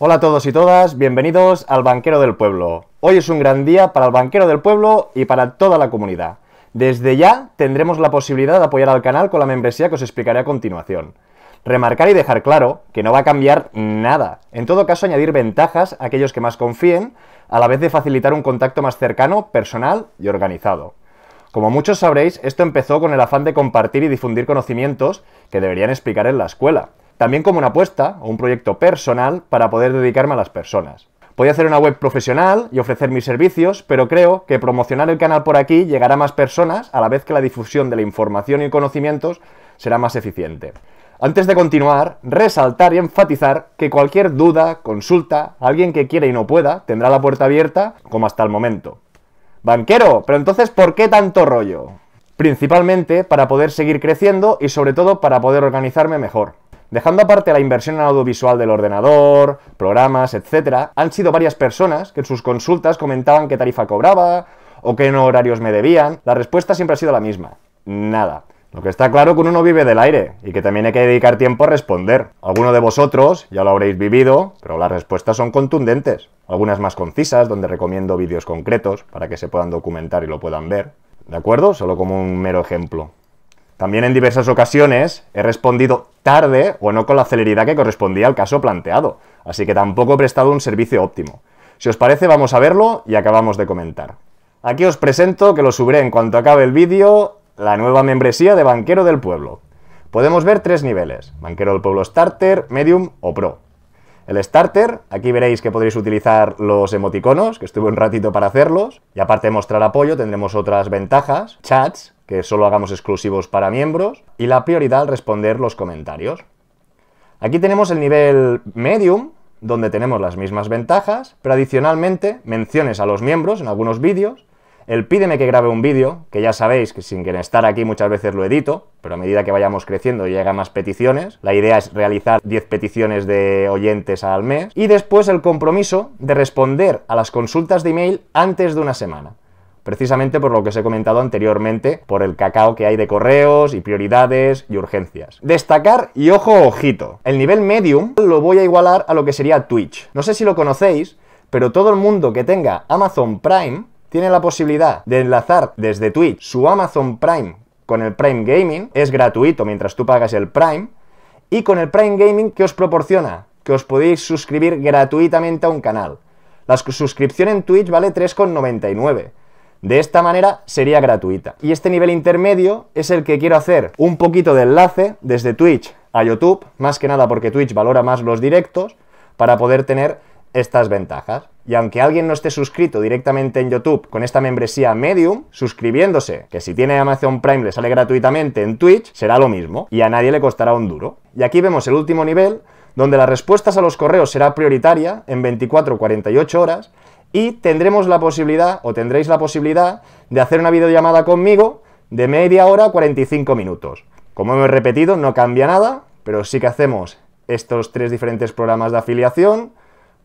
Hola a todos y todas, bienvenidos al Banquero del Pueblo. Hoy es un gran día para el Banquero del Pueblo y para toda la comunidad. Desde ya tendremos la posibilidad de apoyar al canal con la membresía que os explicaré a continuación. Remarcar y dejar claro que no va a cambiar nada. En todo caso, añadir ventajas a aquellos que más confíen, a la vez de facilitar un contacto más cercano, personal y organizado. Como muchos sabréis, esto empezó con el afán de compartir y difundir conocimientos que deberían explicar en la escuela también como una apuesta o un proyecto personal para poder dedicarme a las personas. Puedo hacer una web profesional y ofrecer mis servicios, pero creo que promocionar el canal por aquí llegará a más personas a la vez que la difusión de la información y conocimientos será más eficiente. Antes de continuar, resaltar y enfatizar que cualquier duda, consulta, alguien que quiera y no pueda, tendrá la puerta abierta como hasta el momento. Banquero, pero entonces ¿por qué tanto rollo? Principalmente para poder seguir creciendo y sobre todo para poder organizarme mejor. Dejando aparte la inversión en audiovisual del ordenador, programas, etc., han sido varias personas que en sus consultas comentaban qué tarifa cobraba o qué horarios me debían. La respuesta siempre ha sido la misma. Nada. Lo que está claro que uno no vive del aire y que también hay que dedicar tiempo a responder. Alguno de vosotros ya lo habréis vivido, pero las respuestas son contundentes. Algunas más concisas, donde recomiendo vídeos concretos para que se puedan documentar y lo puedan ver. ¿De acuerdo? Solo como un mero ejemplo. También en diversas ocasiones he respondido tarde o no con la celeridad que correspondía al caso planteado, así que tampoco he prestado un servicio óptimo. Si os parece, vamos a verlo y acabamos de comentar. Aquí os presento, que lo subiré en cuanto acabe el vídeo, la nueva membresía de Banquero del Pueblo. Podemos ver tres niveles, Banquero del Pueblo Starter, Medium o Pro. El starter, aquí veréis que podréis utilizar los emoticonos, que estuve un ratito para hacerlos, y aparte de mostrar apoyo tendremos otras ventajas, chats, que solo hagamos exclusivos para miembros, y la prioridad al responder los comentarios. Aquí tenemos el nivel medium, donde tenemos las mismas ventajas, pero adicionalmente menciones a los miembros en algunos vídeos el pídeme que grabe un vídeo, que ya sabéis que sin querer estar aquí muchas veces lo edito, pero a medida que vayamos creciendo llegan más peticiones. La idea es realizar 10 peticiones de oyentes al mes y después el compromiso de responder a las consultas de email antes de una semana precisamente por lo que os he comentado anteriormente, por el cacao que hay de correos y prioridades y urgencias. Destacar y ojo, ojito, el nivel medium lo voy a igualar a lo que sería Twitch. No sé si lo conocéis, pero todo el mundo que tenga Amazon Prime tiene la posibilidad de enlazar desde Twitch su Amazon Prime con el Prime Gaming, es gratuito mientras tú pagas el Prime, y con el Prime Gaming que os proporciona que os podéis suscribir gratuitamente a un canal. La suscripción en Twitch vale 3,99. De esta manera sería gratuita. Y este nivel intermedio es el que quiero hacer un poquito de enlace desde Twitch a YouTube, más que nada porque Twitch valora más los directos, para poder tener estas ventajas. Y aunque alguien no esté suscrito directamente en YouTube con esta membresía Medium, suscribiéndose, que si tiene Amazon Prime le sale gratuitamente en Twitch, será lo mismo y a nadie le costará un duro. Y aquí vemos el último nivel, donde las respuestas a los correos será prioritaria en 24-48 horas y tendremos la posibilidad o tendréis la posibilidad de hacer una videollamada conmigo de media hora a 45 minutos. Como hemos repetido, no cambia nada, pero sí que hacemos estos tres diferentes programas de afiliación,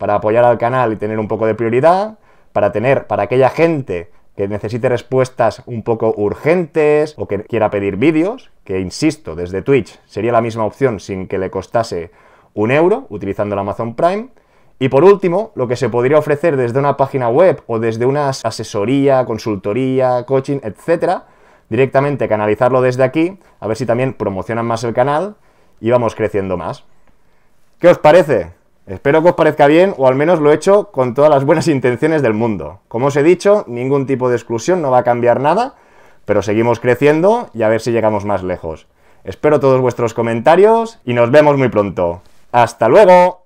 para apoyar al canal y tener un poco de prioridad, para tener para aquella gente que necesite respuestas un poco urgentes o que quiera pedir vídeos, que insisto, desde Twitch sería la misma opción sin que le costase un euro utilizando la Amazon Prime. Y por último, lo que se podría ofrecer desde una página web o desde una asesoría, consultoría, coaching, etcétera, directamente canalizarlo desde aquí, a ver si también promocionan más el canal y vamos creciendo más. ¿Qué os parece? Espero que os parezca bien, o al menos lo he hecho con todas las buenas intenciones del mundo. Como os he dicho, ningún tipo de exclusión no va a cambiar nada, pero seguimos creciendo y a ver si llegamos más lejos. Espero todos vuestros comentarios y nos vemos muy pronto. ¡Hasta luego!